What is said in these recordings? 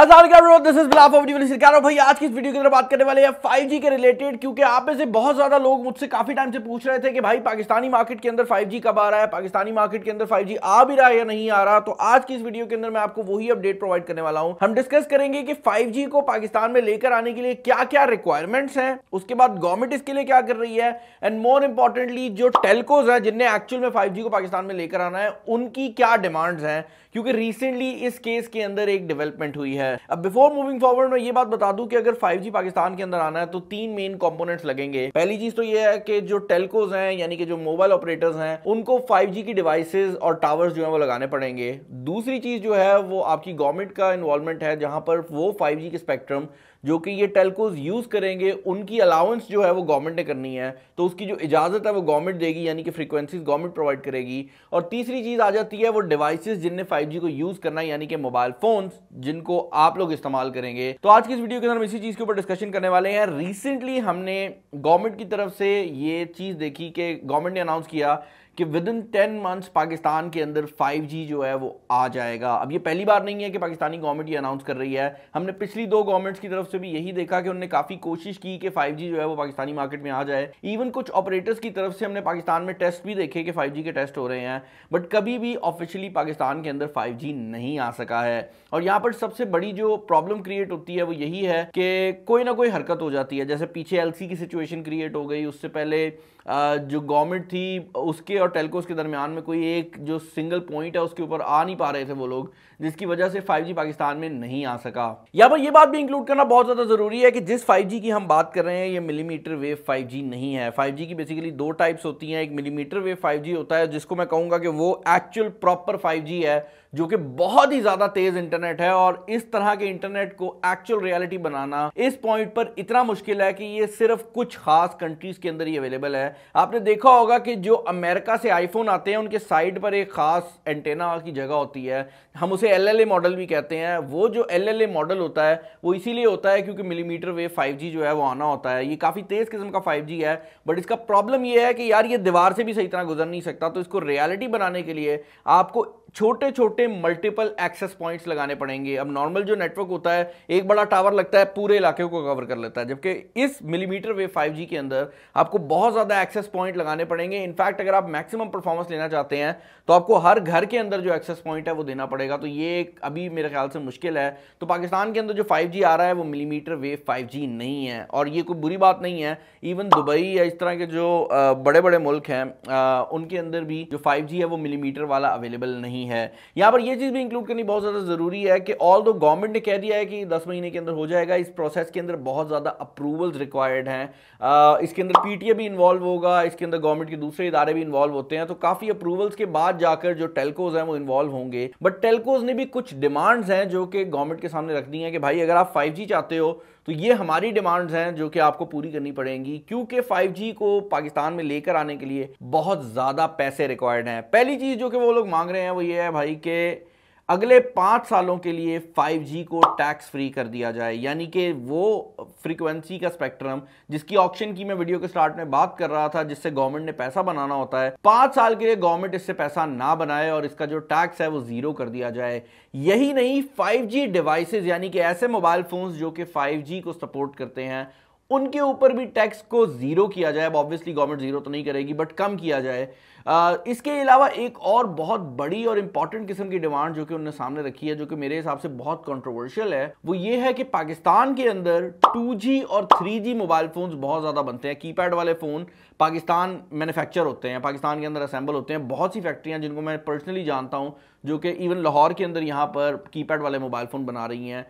this is भाई आज की इस वीडियो की तरफ बात करने वाले हैं 5G के रिलेटेड क्योंकि आप में से बहुत ज्यादा लोग मुझसे काफी टाइम से पूछ रहे थे कि भाई पाकिस्तानी मार्केट के अंदर 5G कब आ रहा है पाकिस्तानी मार्केट के अंदर 5G आ भी रहा है या नहीं आ रहा तो आज की इस वीडियो के अंदर मैं आपको वही अपडेट प्रोवाइड करने वाला हूँ हम डिस्कस करेंगे कि 5G को पाकिस्तान में लेकर आने के लिए क्या क्या रिक्वायरमेंट्स है उसके बाद गवर्नमेंट इसके लिए क्या कर रही है एंड मोर इंपॉर्टेंटली जो टेलकोज है जिन्हें एक्चुअल में फाइव को पाकिस्तान में लेकर आना है उनकी क्या डिमांड्स है क्योंकि रिसेंटली इस केस के अंदर एक डेवलपमेंट हुई है है अब बिफोर मूविंग फॉरवर्ड मैं ये बात बता दूं कि अगर 5G पाकिस्तान के अंदर आना है तो तीन मेन कंपोनेंट्स लगेंगे पहली चीज तो ये है कि जो टेलकोज हैं यानी कि जो मोबाइल ऑपरेटर्स हैं उनको 5G की डिवाइसेस और टावर्स जो है वो लगाने पड़ेंगे दूसरी चीज जो है वो आपकी गवर्नमेंट का इन्वॉल्वमेंट है जहां पर वो फाइव के स्पेक्ट्रम जो कि ये टेलकोज यूज करेंगे उनकी अलाउंस जो है वो गवर्नमेंट ने करनी है तो उसकी जो इजाजत है वो गवर्नमेंट देगी यानी कि फ्रीक्वेंसीज गवर्नमेंट प्रोवाइड करेगी और तीसरी चीज आ जाती है वो डिवाइसेस जिनने 5G को यूज करना है यानी कि मोबाइल फोन्स जिनको आप लोग इस्तेमाल करेंगे तो आज की इस वीडियो के अंदर हम इसी चीज के ऊपर डिस्कशन करने वाले हैं रिसेंटली हमने गवर्नमेंट की तरफ से ये चीज देखी कि गवर्नमेंट ने अनाउंस किया कि within ten months Pakistan के अंदर 5G जो है वो आ जाएगा अब ये पहली बार नहीं है कि पाकिस्तानी गवर्नमेंट ये अनाउंस कर रही है हमने पिछली दो गवर्नमेंट्स की तरफ से भी यही देखा कि उन्होंने काफ़ी कोशिश की कि 5G जो है वो पाकिस्तानी मार्केट में आ जाए इवन कुछ ऑपरेटर्स की तरफ से हमने पाकिस्तान में टेस्ट भी देखे कि फाइव के टेस्ट हो रहे हैं बट कभी भी ऑफिशियली पाकिस्तान के अंदर फाइव नहीं आ सका है और यहाँ पर सबसे बड़ी जो प्रॉब्लम क्रिएट होती है वो यही है कि कोई ना कोई हरकत हो जाती है जैसे पीछे एल की सिचुएशन क्रिएट हो गई उससे पहले जो गवर्नमेंट थी उसके और और टेलकोस के दरमियान में कोई एक जो सिंगल पॉइंट है उसके ऊपर आ नहीं पा रहे थे वो लोग जिसकी वजह से 5G पाकिस्तान में नहीं आ सका यहाँ पर ये बात भी इंक्लूड करना बहुत ज़्यादा ज़रूरी है कि जिस 5G की हम बात कर रहे हैं ये मिलीमीटर वेव 5G नहीं है 5G की बेसिकली दो टाइप्स होती हैं एक मिलीमीटर वेव 5G होता है जिसको मैं कहूँगा कि वो एक्चुअल प्रॉपर 5G है जो कि बहुत ही ज़्यादा तेज़ इंटरनेट है और इस तरह के इंटरनेट को एक्चुअल रियलिटी बनाना इस पॉइंट पर इतना मुश्किल है कि ये सिर्फ कुछ खास कंट्रीज़ के अंदर ही अवेलेबल है आपने देखा होगा कि जो अमेरिका से आईफोन आते हैं उनके साइड पर एक ख़ास एंटेना की जगह होती है हम उसे एलएलए मॉडल भी कहते हैं वो जो एलएलए मॉडल होता है वो इसीलिए होता है क्योंकि मिलीमीटर वेव 5G जो है वो आना होता है ये काफ़ी तेज़ किस्म का 5G है बट इसका प्रॉब्लम ये है कि यार ये दीवार से भी सही तरह गुजर नहीं सकता तो इसको रियलिटी बनाने के लिए आपको छोटे छोटे मल्टीपल एक्सेस पॉइंट्स लगाने पड़ेंगे अब नॉर्मल जो नेटवर्क होता है एक बड़ा टावर लगता है पूरे इलाके को कवर कर लेता है जबकि इस मिलीमीटर वे 5G के अंदर आपको बहुत ज़्यादा एक्सेस पॉइंट लगाने पड़ेंगे इनफैक्ट अगर आप मैक्सिमम परफॉर्मेंस लेना चाहते हैं तो आपको हर घर के अंदर जो एक्सेस पॉइंट है वो देना पड़ेगा तो ये एक अभी मेरे ख्याल से मुश्किल है तो पाकिस्तान के अंदर जो फाइव आ रहा है वो मिलीमीटर वेव फाइव नहीं है और ये कोई बुरी बात नहीं है इवन दुबई या इस तरह के जो बड़े बड़े मुल्क हैं उनके अंदर भी जो फाइव है वो मिलीमीटर वाला अवेलेबल नहीं नहीं है यहाँ पर यह चीज़ भी इंक्लूड करनी बहुत ज़्यादा ज़रूरी है कि ऑल दो गवर्नमेंट ने कह दिया है कि दस महीने के अंदर हो जाएगा इस प्रोसेस के अंदर बहुत ज़्यादा अप्रूवल्स रिक्वायर्ड हैं इसके अंदर पीटीए भी इन्वॉल्व होगा इसके अंदर गवर्नमेंट के दूसरे इदारे भी इन्वॉल्व होते हैं तो काफ़ी अप्रूवल्स के बाद जाकर जो टेलकोज हैं वो इन्वॉल्व होंगे बट टेलकोज ने भी कुछ डिमांड्स हैं जो कि गवर्नमेंट के सामने रख दी हैं कि भाई अगर आप फाइव चाहते हो तो ये हमारी डिमांड्स हैं जो कि आपको पूरी करनी पड़ेंगी क्योंकि 5G को पाकिस्तान में लेकर आने के लिए बहुत ज़्यादा पैसे रिक्वायर्ड हैं पहली चीज़ जो कि वो लोग मांग रहे हैं वो ये है भाई कि अगले पाँच सालों के लिए 5G को टैक्स फ्री कर दिया जाए यानी कि वो फ्रीक्वेंसी का स्पेक्ट्रम जिसकी ऑप्शन की मैं वीडियो के स्टार्ट में बात कर रहा था जिससे गवर्नमेंट ने पैसा बनाना होता है पाँच साल के लिए गवर्नमेंट इससे पैसा ना बनाए और इसका जो टैक्स है वो ज़ीरो कर दिया जाए यही नहीं 5G डिवाइसेस यानी कि ऐसे मोबाइल फ़ोन्स जो कि 5G को सपोर्ट करते हैं उनके ऊपर भी टैक्स को ज़ीरो किया जाए अब ऑब्वियसली गवर्नमेंट ज़ीरो तो नहीं करेगी बट कम किया जाए इसके अलावा एक और बहुत बड़ी और इंपॉर्टेंट किस्म की डिमांड जो कि उन्होंने सामने रखी है जो कि मेरे हिसाब से बहुत कंट्रोवर्शियल है वो ये है कि पाकिस्तान के अंदर 2G और 3G मोबाइल फ़ोन्स बहुत ज़्यादा बनते हैं कीपैड वाले फ़ोन पाकिस्तान मैन्युफैक्चर होते हैं पाकिस्तान के अंदर असेंबल होते हैं बहुत सी फैक्ट्रियां जिनको मैं पर्सनली जानता हूं जो कि इवन लाहौर के अंदर यहाँ पर कीपैड वाले मोबाइल फ़ोन बना रही हैं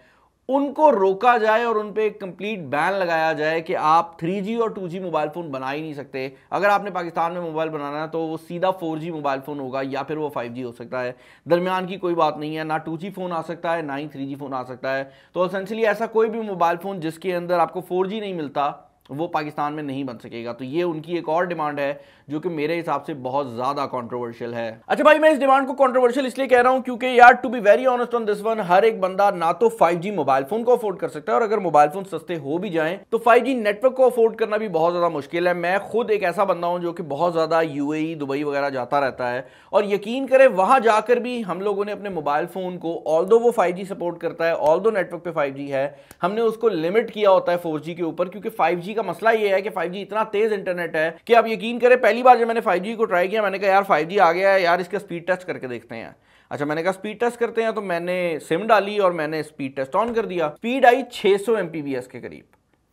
उनको रोका जाए और उन पर एक कंप्लीट बैन लगाया जाए कि आप 3G और 2G मोबाइल फ़ोन बना ही नहीं सकते अगर आपने पाकिस्तान में मोबाइल बनाना है तो वो सीधा 4G मोबाइल फ़ोन होगा या फिर वो 5G हो सकता है दरमियान की कोई बात नहीं है ना 2G फ़ोन आ सकता है ना ही 3G फ़ोन आ सकता है तो असेंशली ऐसा कोई भी मोबाइल फ़ोन जिसके अंदर आपको फोर नहीं मिलता वो पाकिस्तान में नहीं बन सकेगा तो ये उनकी एक और डिमांड है जो कि मेरे हिसाब से बहुत ज्यादा कंट्रोवर्शियल है अच्छा भाई मैं इस डिमांड को कंट्रोवर्शियल इसलिए कह रहा हूं क्योंकि यार to be very honest on this one हर एक बंदा ना तो 5G मोबाइल फोन को अफोर्ड कर सकता है और अगर मोबाइल फोन सस्ते हो भी जाए तो फाइव नेटवर्क को अफोर्ड करना भी बहुत ज्यादा मुश्किल है मैं खुद एक ऐसा बंदा हूं जो कि बहुत ज्यादा यू e, दुबई वगैरह जाता रहता है और यकीन करें वहां जाकर भी हम लोगों ने अपने मोबाइल फोन को ऑल वो फाइव सपोर्ट करता है ऑल नेटवर्क पे फाइव है हमने उसको लिमिट किया होता है फोर के ऊपर क्योंकि फाइव का मसला ये है कि 5G इतना तेज इंटरनेट है कि आप यकीन करें पहली बार जब मैंने 5G को ट्राई किया मैंने कहा यार 5G आ गया है यार इसका स्पीड टेस्ट करके देखते हैं अच्छा मैंने कहा स्पीड टेस्ट करते हैं तो मैंने सिम डाली और मैंने स्पीड टेस्ट ऑन कर दिया स्पीड आई छः सौ के करीब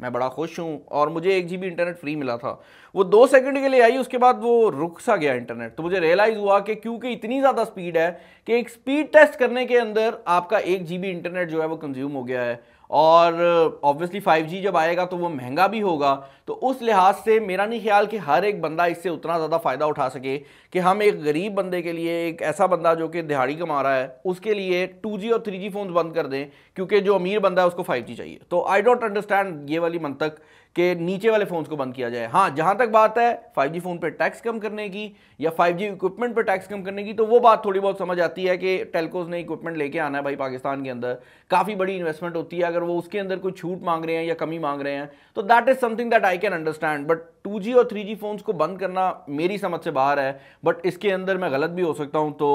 मैं बड़ा खुश हूँ और मुझे एक जी इंटरनेट फ्री मिला था वो दो सेकंड के लिए आई उसके बाद वो रुक सा गया इंटरनेट तो मुझे रियलाइज़ हुआ कि क्योंकि इतनी ज़्यादा स्पीड है कि एक स्पीड टेस्ट करने के अंदर आपका एक जी इंटरनेट जो है वो कंज्यूम हो गया है और ऑब्वियसली uh, जी जब आएगा तो वो महंगा भी होगा तो उस लिहाज से मेरा नहीं ख्याल कि हर एक बंदा इससे उतना ज़्यादा फ़ायदा उठा सके कि हम एक गरीब बंदे के लिए एक ऐसा बंदा जो कि दिहाड़ी कमा रहा है उसके लिए 2G और 3G फ़ोन्स बंद कर दें क्योंकि जो अमीर बंदा है उसको 5G चाहिए तो आई डोंट अंडरस्टैंड ये वाली मंतक कि नीचे वाले फ़ोन्स को बंद किया जाए हाँ जहां तक बात है 5G फ़ोन पर टैक्स कम करने की या 5G इक्विपमेंट पर टैक्स कम करने की तो वो बात थोड़ी बहुत समझ आती है कि टेलकोज ने इक्विपमेंट लेके आना है भाई पाकिस्तान के अंदर काफ़ी बड़ी इन्वेस्टमेंट होती है अगर वो उसके अंदर कोई छूट मांग रहे हैं या कमी मांग रहे हैं तो that is something that I can understand but two G और थ्री जी फ़ोन्स को बंद करना मेरी समझ से बाहर है बट इसके अंदर मैं गलत भी हो सकता हूँ तो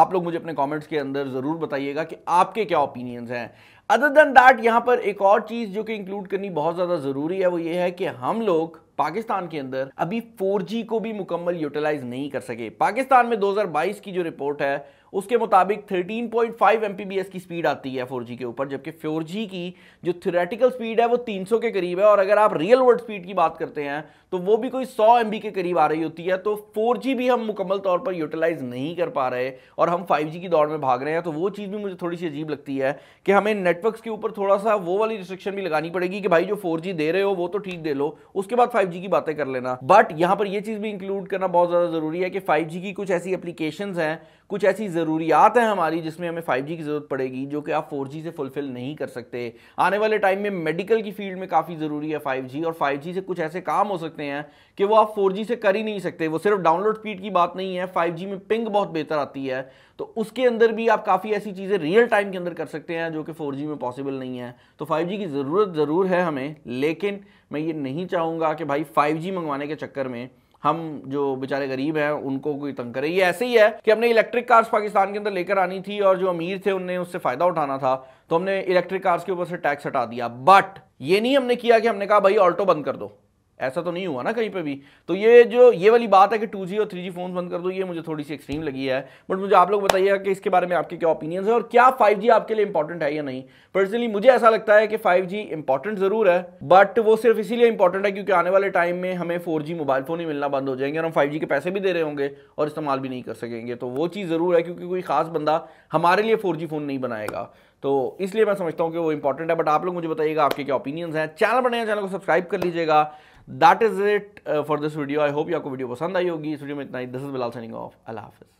आप लोग मुझे अपने कमेंट्स के अंदर ज़रूर बताइएगा कि आपके क्या ओपिनियंस हैं अदर देन दैट यहाँ पर एक और चीज़ जो कि इंक्लूड करनी बहुत ज़्यादा ज़रूरी है वो ये है कि हम लोग पाकिस्तान के अंदर अभी 4G को भी मुकम्मल यूटिलाइज नहीं कर सके पाकिस्तान में 2022 की जो रिपोर्ट है उसके मुताबिक 13.5 पॉइंट की स्पीड आती है फोर के ऊपर जबकि फोर की जो थ्योरेटिकल स्पीड है वो 300 के करीब है और अगर आप रियल वर्ल्ड स्पीड की बात करते हैं तो वो भी कोई 100 एम के करीब आ रही होती है तो फोर भी हम मुकम्मल तौर पर यूटिलाइज नहीं कर पा रहे और हम फाइव की दौड़ में भाग रहे हैं तो वो चीज़ भी मुझे थोड़ी सी अजीब लगती है कि हमें नेटवर्क के ऊपर थोड़ा सा वो वाली रिस्ट्रिक्शन भी लगानी पड़ेगी कि भाई जो फोर दे रहे हो वो तो ठीक दे लो उसके बाद फाइव की बातें कर लेना बट यहाँ पर यह चीज़ भी इंक्लूड करना बहुत ज़्यादा ज़रूरी है कि फाइव की कुछ ऐसी एप्लीकेशन हैं कुछ ऐसी ज़रूरियात हैं हमारी जिसमें हमें 5G की ज़रूरत पड़ेगी जो कि आप 4G से फुलफ़िल नहीं कर सकते आने वाले टाइम में मेडिकल की फील्ड में काफ़ी ज़रूरी है 5G और 5G से कुछ ऐसे काम हो सकते हैं कि वो आप 4G से कर ही नहीं सकते वो सिर्फ डाउनलोड स्पीड की बात नहीं है फाइव में पिंग बहुत बेहतर आती है तो उसके अंदर भी आप काफ़ी ऐसी चीज़ें रियल टाइम के अंदर कर सकते हैं जो कि फोर में पॉसिबल नहीं है तो फाइव की ज़रूरत ज़रूर है हमें लेकिन मैं ये नहीं चाहूँगा कि भाई फाइव मंगवाने के चक्कर में हम जो बेचारे गरीब हैं उनको कोई तंग करे ये ऐसे ही है कि हमने इलेक्ट्रिक कार्स पाकिस्तान के अंदर लेकर आनी थी और जो अमीर थे उनने उससे फायदा उठाना था तो हमने इलेक्ट्रिक कार्स के ऊपर से टैक्स हटा दिया बट ये नहीं हमने किया कि हमने कहा भाई ऑल्टो बंद कर दो ऐसा तो नहीं हुआ ना कहीं पे भी तो ये जो ये वाली बात है कि 2G और 3G फोन बंद कर दो ये मुझे थोड़ी सी एक्सट्रीम लगी है बट मुझे आप लोग बताइएगा कि इसके बारे में आपके क्या ओपिनियंस है और क्या 5G आपके लिए इंपॉर्टेंट है या नहीं पर्सनली मुझे ऐसा लगता है कि 5G इंपॉर्टेंट जरूर है बट वो सिर्फ इसीलिए इंपॉर्टेंट है क्योंकि आने वाले टाइम में हमें फोर मोबाइल फोन ही मिलना बंद हो जाएंगे और हम फाइव के पैसे भी दे रहे होंगे और इस्तेमाल भी नहीं कर सकेंगे तो वो चीज़ ज़रूर है क्योंकि कोई खास बंदा हमारे लिए फोर फोन नहीं बनाएगा तो इसलिए मैं समझता हूँ कि वो इंपॉर्टेंट है बट आप लोग मुझे बताइएगा आपके क्या ओपिनियंस हैं चैनल बनाया चैनल को सब्सक्राइब कर लीजिएगा that is it for this video I hope ये आपको वीडियो पसंद आई होगी इस वीडियो में इतना ही this is Bilal signing off अल्लाह हाफिज़